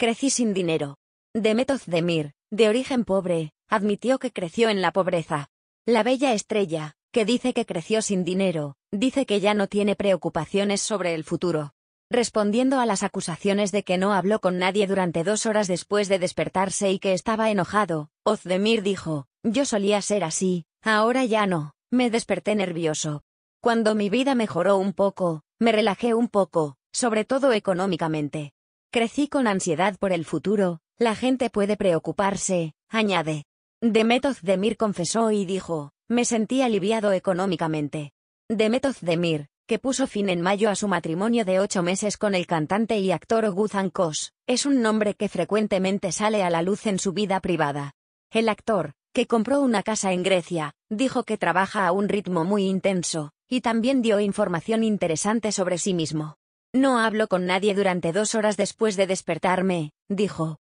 Crecí sin dinero. Demet Ozdemir, de origen pobre, admitió que creció en la pobreza. La bella estrella, que dice que creció sin dinero, dice que ya no tiene preocupaciones sobre el futuro. Respondiendo a las acusaciones de que no habló con nadie durante dos horas después de despertarse y que estaba enojado, Ozdemir dijo, yo solía ser así, ahora ya no, me desperté nervioso. Cuando mi vida mejoró un poco, me relajé un poco, sobre todo económicamente. Crecí con ansiedad por el futuro, la gente puede preocuparse, añade. Demetov Demir confesó y dijo, me sentí aliviado económicamente. Demetov Demir, que puso fin en mayo a su matrimonio de ocho meses con el cantante y actor Guzan Kos, es un nombre que frecuentemente sale a la luz en su vida privada. El actor, que compró una casa en Grecia, dijo que trabaja a un ritmo muy intenso, y también dio información interesante sobre sí mismo. No hablo con nadie durante dos horas después de despertarme, dijo.